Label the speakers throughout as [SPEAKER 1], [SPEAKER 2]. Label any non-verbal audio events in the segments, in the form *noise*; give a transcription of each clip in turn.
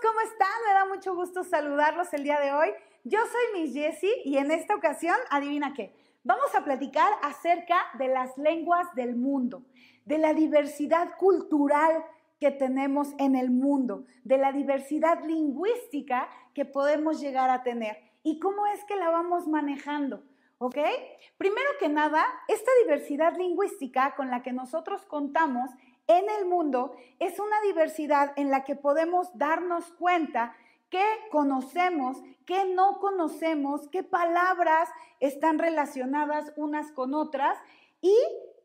[SPEAKER 1] ¿cómo están? Me da mucho gusto saludarlos el día de hoy. Yo soy Miss Jessie y en esta ocasión, adivina qué, vamos a platicar acerca de las lenguas del mundo, de la diversidad cultural que tenemos en el mundo, de la diversidad lingüística que podemos llegar a tener y cómo es que la vamos manejando. ¿Ok? Primero que nada, esta diversidad lingüística con la que nosotros contamos en el mundo es una diversidad en la que podemos darnos cuenta qué conocemos, qué no conocemos, qué palabras están relacionadas unas con otras y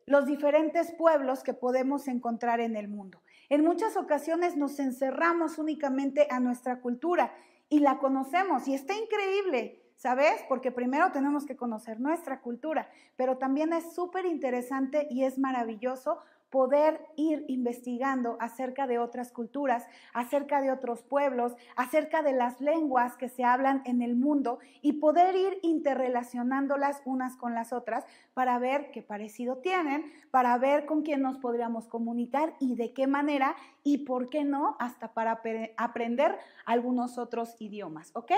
[SPEAKER 1] los diferentes pueblos que podemos encontrar en el mundo. En muchas ocasiones nos encerramos únicamente a nuestra cultura y la conocemos y está increíble. ¿Sabes? Porque primero tenemos que conocer nuestra cultura, pero también es súper interesante y es maravilloso poder ir investigando acerca de otras culturas, acerca de otros pueblos, acerca de las lenguas que se hablan en el mundo y poder ir interrelacionándolas unas con las otras para ver qué parecido tienen, para ver con quién nos podríamos comunicar y de qué manera y por qué no hasta para aprender algunos otros idiomas, ¿ok?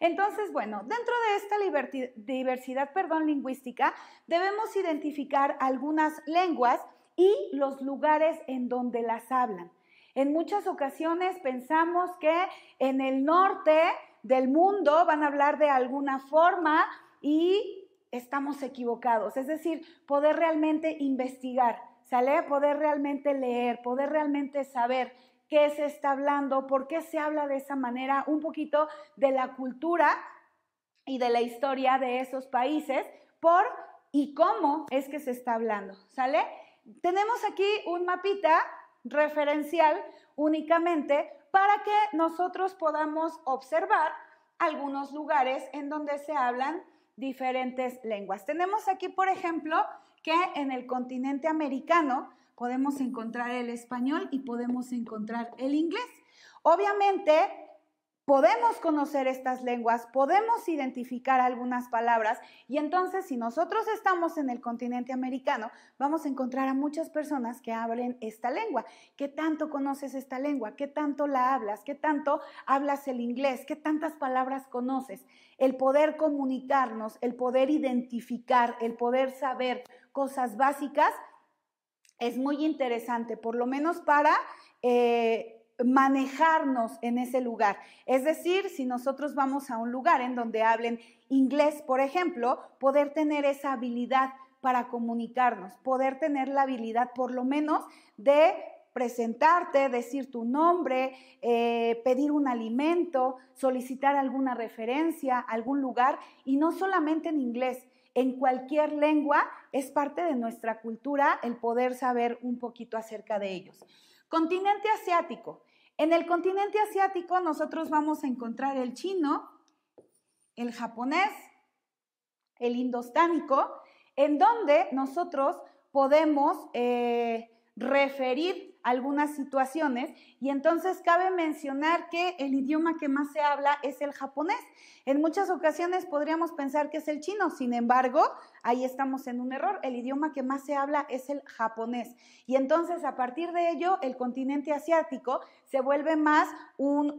[SPEAKER 1] Entonces, bueno, dentro de esta diversidad perdón, lingüística debemos identificar algunas lenguas y los lugares en donde las hablan. En muchas ocasiones pensamos que en el norte del mundo van a hablar de alguna forma y estamos equivocados. Es decir, poder realmente investigar, ¿sale? Poder realmente leer, poder realmente saber qué se está hablando, por qué se habla de esa manera, un poquito de la cultura y de la historia de esos países, por y cómo es que se está hablando, ¿sale? tenemos aquí un mapita referencial únicamente para que nosotros podamos observar algunos lugares en donde se hablan diferentes lenguas. Tenemos aquí, por ejemplo, que en el continente americano podemos encontrar el español y podemos encontrar el inglés. Obviamente, podemos conocer estas lenguas, podemos identificar algunas palabras y entonces si nosotros estamos en el continente americano, vamos a encontrar a muchas personas que hablen esta lengua. ¿Qué tanto conoces esta lengua? ¿Qué tanto la hablas? ¿Qué tanto hablas el inglés? ¿Qué tantas palabras conoces? El poder comunicarnos, el poder identificar, el poder saber cosas básicas es muy interesante, por lo menos para... Eh, manejarnos en ese lugar. Es decir, si nosotros vamos a un lugar en donde hablen inglés, por ejemplo, poder tener esa habilidad para comunicarnos, poder tener la habilidad por lo menos de presentarte, decir tu nombre, eh, pedir un alimento, solicitar alguna referencia, algún lugar, y no solamente en inglés, en cualquier lengua es parte de nuestra cultura el poder saber un poquito acerca de ellos. Continente asiático. En el continente asiático nosotros vamos a encontrar el chino, el japonés, el indostánico, en donde nosotros podemos eh, referir algunas situaciones y entonces cabe mencionar que el idioma que más se habla es el japonés. En muchas ocasiones podríamos pensar que es el chino, sin embargo, ahí estamos en un error, el idioma que más se habla es el japonés. Y entonces a partir de ello, el continente asiático se vuelve más un,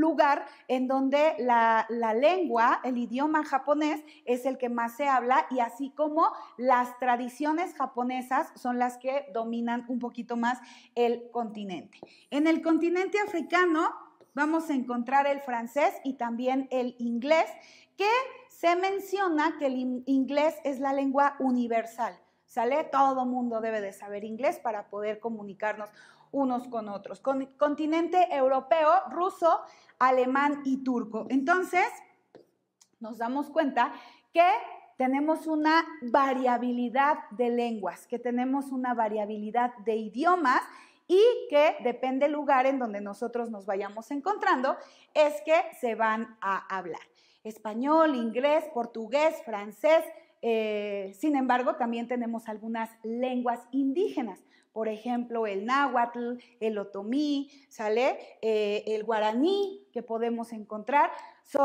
[SPEAKER 1] lugar en donde la, la, lengua, el idioma japonés es el que más se habla y así como las tradiciones japonesas son las que dominan un poquito más el continente. En el continente africano vamos a encontrar el francés y también el inglés, que se menciona que el inglés es la lengua universal. ¿Sale? Todo mundo debe de saber inglés para poder comunicarnos unos con otros. Con, continente europeo, ruso, alemán y turco. Entonces, nos damos cuenta que tenemos una variabilidad de lenguas, que tenemos una variabilidad de idiomas y que depende del lugar en donde nosotros nos vayamos encontrando, es que se van a hablar. Español, inglés, portugués, francés. Eh, sin embargo, también tenemos algunas lenguas indígenas por ejemplo, el náhuatl, el otomí, ¿sale? Eh, el guaraní que podemos encontrar.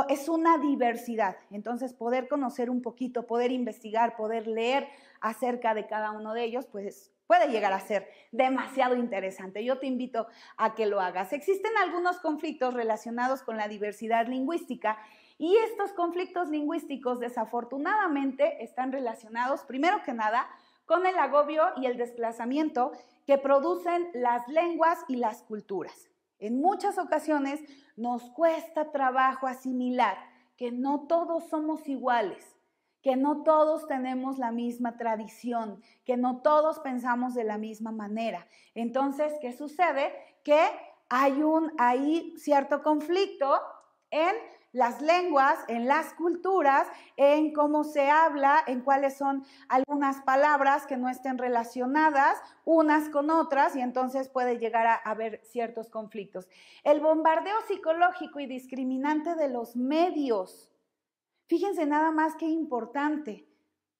[SPEAKER 1] es una diversidad. Entonces, poder conocer un poquito, poder investigar, poder leer acerca de cada uno de ellos, pues puede llegar a ser demasiado interesante. Yo te invito a que lo hagas. Existen algunos conflictos relacionados con la diversidad lingüística y estos conflictos lingüísticos desafortunadamente están relacionados, primero que nada, con el agobio y el desplazamiento que producen las lenguas y las culturas. En muchas ocasiones nos cuesta trabajo asimilar que no todos somos iguales, que no todos tenemos la misma tradición, que no todos pensamos de la misma manera. Entonces, ¿qué sucede? Que hay un hay cierto conflicto en las lenguas, en las culturas, en cómo se habla, en cuáles son algunas palabras que no estén relacionadas unas con otras y entonces puede llegar a haber ciertos conflictos. El bombardeo psicológico y discriminante de los medios. Fíjense nada más qué importante.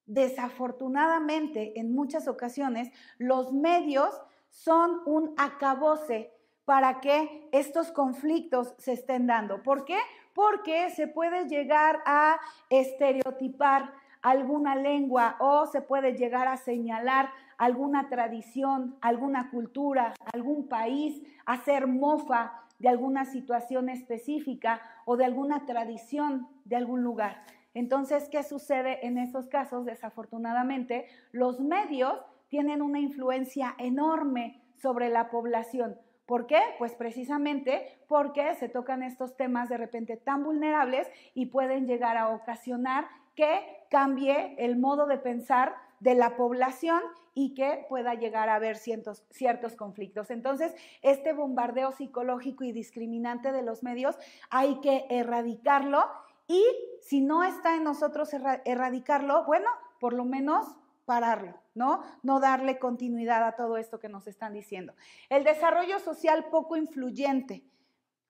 [SPEAKER 1] Desafortunadamente, en muchas ocasiones, los medios son un acabose para que estos conflictos se estén dando. ¿Por qué? porque se puede llegar a estereotipar alguna lengua o se puede llegar a señalar alguna tradición, alguna cultura, algún país, hacer mofa de alguna situación específica o de alguna tradición de algún lugar. Entonces, ¿qué sucede en esos casos? Desafortunadamente, los medios tienen una influencia enorme sobre la población. ¿Por qué? Pues precisamente porque se tocan estos temas de repente tan vulnerables y pueden llegar a ocasionar que cambie el modo de pensar de la población y que pueda llegar a haber ciertos, ciertos, conflictos. Entonces, este bombardeo psicológico y discriminante de los medios hay que erradicarlo y si no está en nosotros erradicarlo, bueno, por lo menos pararlo, ¿no? No darle continuidad a todo esto que nos están diciendo. El desarrollo social poco influyente.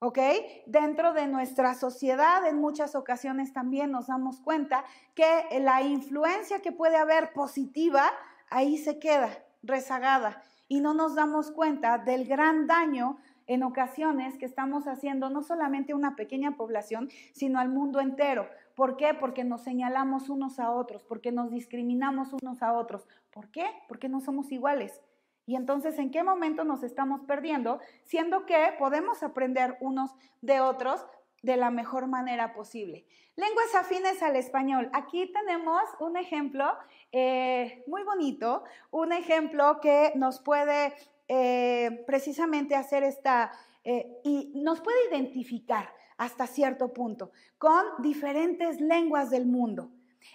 [SPEAKER 1] ¿Ok? Dentro de nuestra sociedad, en muchas ocasiones también nos damos cuenta que la influencia que puede haber positiva, ahí se queda rezagada y no nos damos cuenta del gran daño en ocasiones que estamos haciendo no solamente una pequeña población, sino al mundo entero. ¿Por qué? Porque nos señalamos unos a otros, porque nos discriminamos unos a otros. ¿Por qué? Porque no somos iguales. Y entonces, ¿en qué momento nos estamos perdiendo? Siendo que podemos aprender unos de otros, de la mejor manera posible. Lenguas afines al español. Aquí tenemos un ejemplo eh, muy bonito, un ejemplo que nos puede eh, precisamente hacer esta, eh, y nos puede identificar hasta cierto punto con diferentes lenguas del mundo.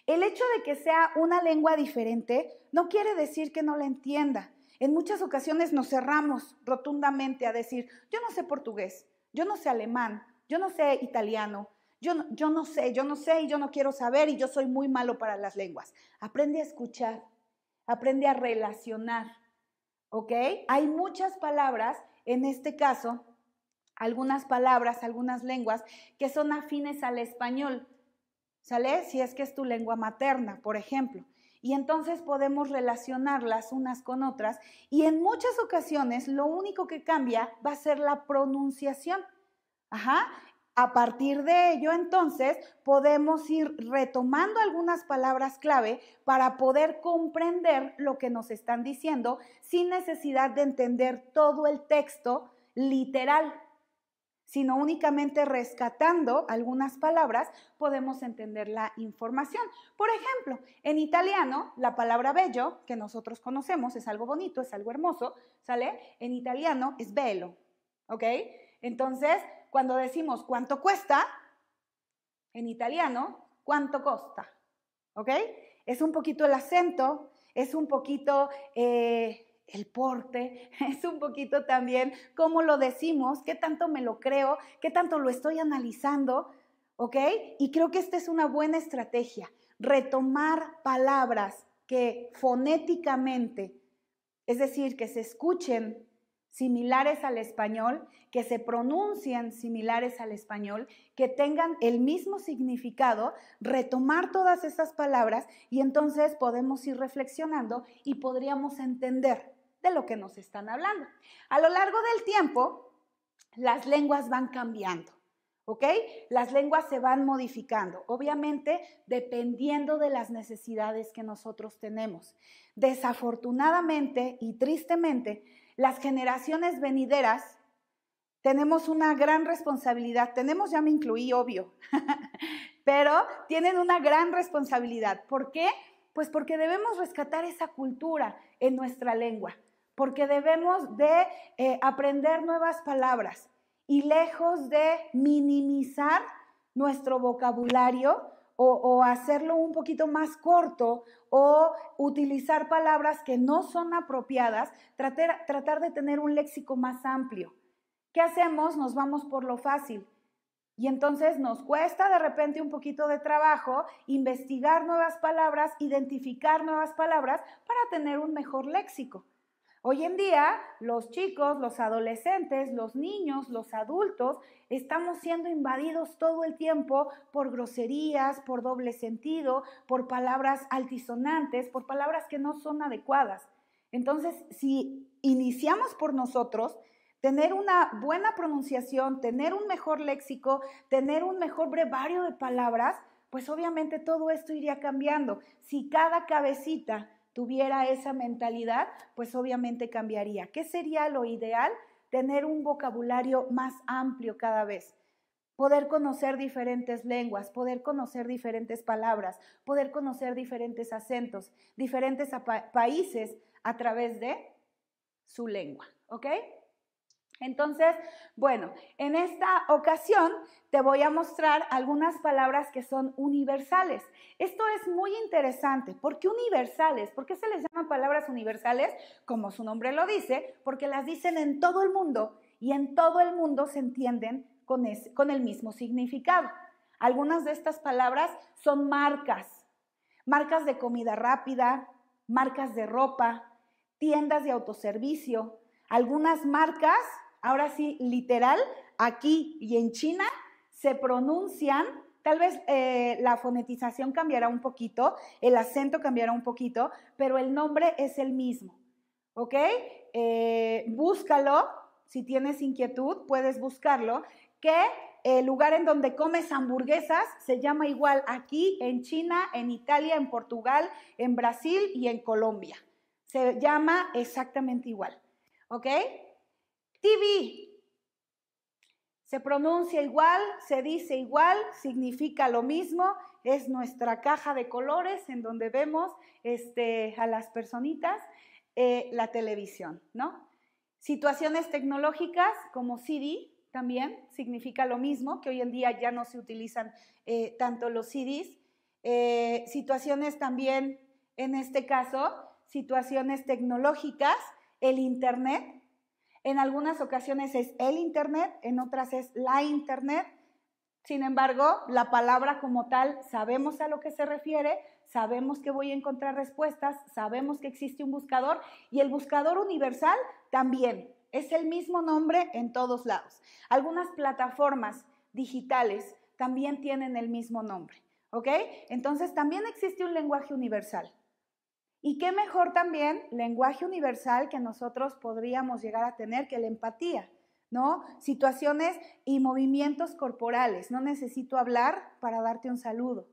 [SPEAKER 1] El hecho de que sea una lengua diferente no quiere decir que no la entienda. En muchas ocasiones nos cerramos rotundamente a decir, yo no sé portugués, yo no sé alemán, yo no sé italiano, yo yo no sé, yo no sé y yo no quiero saber y yo soy muy malo para las lenguas. Aprende a escuchar, aprende a relacionar, hay muchas palabras, en este caso, algunas palabras, algunas lenguas que son afines al español, ¿sale? Si es que es tu lengua materna, por ejemplo. Y entonces podemos relacionarlas unas con otras y en muchas ocasiones lo único que cambia va a ser la pronunciación. Ajá, a partir de ello, entonces, podemos ir retomando algunas palabras clave para poder comprender lo que nos están diciendo sin necesidad de entender todo el texto literal, sino únicamente rescatando algunas palabras podemos entender la información. Por ejemplo, en italiano, la palabra bello, que nosotros conocemos, es algo bonito, es algo hermoso, ¿sale? En italiano es bello, ¿ok? Entonces, cuando decimos cuánto cuesta, en italiano, cuánto costa, ¿ok? Es un poquito el acento, es un poquito eh, el porte, *laughs* es un poquito también cómo lo decimos, qué tanto me lo creo, qué tanto lo estoy analizando, ¿ok? Y creo que esta es una buena estrategia, retomar palabras que fonéticamente, es decir, que se escuchen similares al español, que se pronuncien similares al español, que tengan el mismo significado, retomar todas estas palabras y entonces podemos ir reflexionando y podríamos entender de lo que nos están hablando. A lo largo del tiempo, las lenguas van cambiando. ¿ok? Las lenguas se van modificando, obviamente dependiendo de las necesidades que nosotros tenemos. Desafortunadamente y tristemente, las generaciones venideras tenemos una gran responsabilidad, tenemos, ya me incluí, obvio, *laughs* pero tienen una gran responsabilidad. ¿Por qué? Pues porque debemos rescatar esa cultura en nuestra lengua, porque debemos de eh, aprender nuevas palabras, y lejos de minimizar nuestro vocabulario o, hacerlo un poquito más corto o utilizar palabras que no son apropiadas, tratar, tratar de tener un léxico más amplio. ¿Qué hacemos? Nos vamos por lo fácil. Y entonces nos cuesta de repente un poquito de trabajo investigar nuevas palabras, identificar nuevas palabras para tener un mejor léxico. Hoy en día, los chicos, los adolescentes, los niños, los adultos, estamos siendo invadidos todo el tiempo por groserías, por doble sentido, por palabras altisonantes, por palabras que no son adecuadas. Entonces, si iniciamos por nosotros, tener una buena pronunciación, tener un mejor léxico, tener un mejor brevario de palabras, pues obviamente todo esto iría cambiando. Si cada cabecita tuviera esa mentalidad, pues obviamente cambiaría. ¿Qué sería lo ideal? Tener un vocabulario más amplio cada vez poder conocer diferentes lenguas, poder conocer diferentes palabras, poder conocer diferentes acentos, diferentes países a través de su lengua, ¿ok? Entonces, bueno, en esta ocasión te voy a mostrar algunas palabras que son universales. Esto es muy interesante. ¿Por qué universales? ¿Por qué se les llaman palabras universales? Como su nombre lo dice, porque las dicen en todo el mundo y en todo el mundo se entienden con, con el mismo significado. Algunas de estas palabras son marcas, marcas de comida rápida, marcas de ropa, tiendas de autoservicio. Algunas marcas ahora sí, literal, aquí y en China se pronuncian, tal vez eh, la fonetización cambiará un poquito, el acento cambiará un poquito, pero el nombre es el mismo, ¿ok? Eh, búscalo, si tienes inquietud, puedes buscarlo, que el lugar en donde comes hamburguesas se llama igual aquí, en China, en Italia, en Portugal, en Brasil y en Colombia. Se llama exactamente igual, ¿ok? TV. Se pronuncia igual, se dice igual, significa lo mismo, es nuestra caja de colores en donde vemos este, a las personitas, eh, la televisión, ¿no? Situaciones tecnológicas como CD también significa lo mismo, que hoy en día ya no se utilizan eh, tanto los CDs. Eh, situaciones también, en este caso, situaciones tecnológicas, el Internet, en algunas ocasiones es el Internet, en otras es la Internet. Sin embargo, la palabra como tal, sabemos a lo que se refiere, sabemos que voy a encontrar respuestas, sabemos que existe un buscador y el buscador universal también. Es el mismo nombre en todos lados. Algunas plataformas digitales también tienen el mismo nombre, ¿ok? Entonces también existe un lenguaje universal. Y qué mejor también lenguaje universal que nosotros podríamos llegar a tener que la empatía, ¿no? Situaciones y movimientos corporales. No necesito hablar para darte un saludo.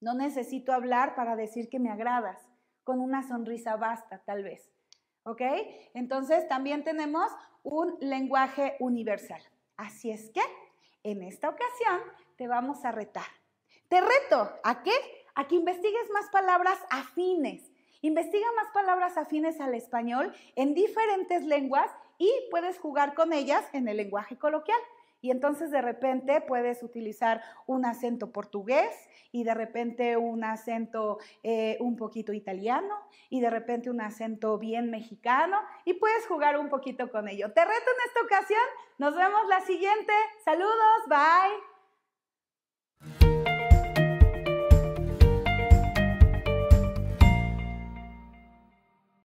[SPEAKER 1] No necesito hablar para decir que me agradas. Con una sonrisa basta, tal vez. ¿Ok? Entonces también tenemos un lenguaje universal. Así es que en esta ocasión te vamos a retar. Te reto a qué? a que investigues más palabras afines. Investiga más palabras afines al español en diferentes lenguas y puedes jugar con ellas en el lenguaje coloquial. Y entonces de repente puedes utilizar un acento portugués y de repente un acento eh, un poquito italiano y de repente un acento bien mexicano y puedes jugar un poquito con ello. Te reto en esta ocasión. Nos vemos la siguiente. Saludos. Bye.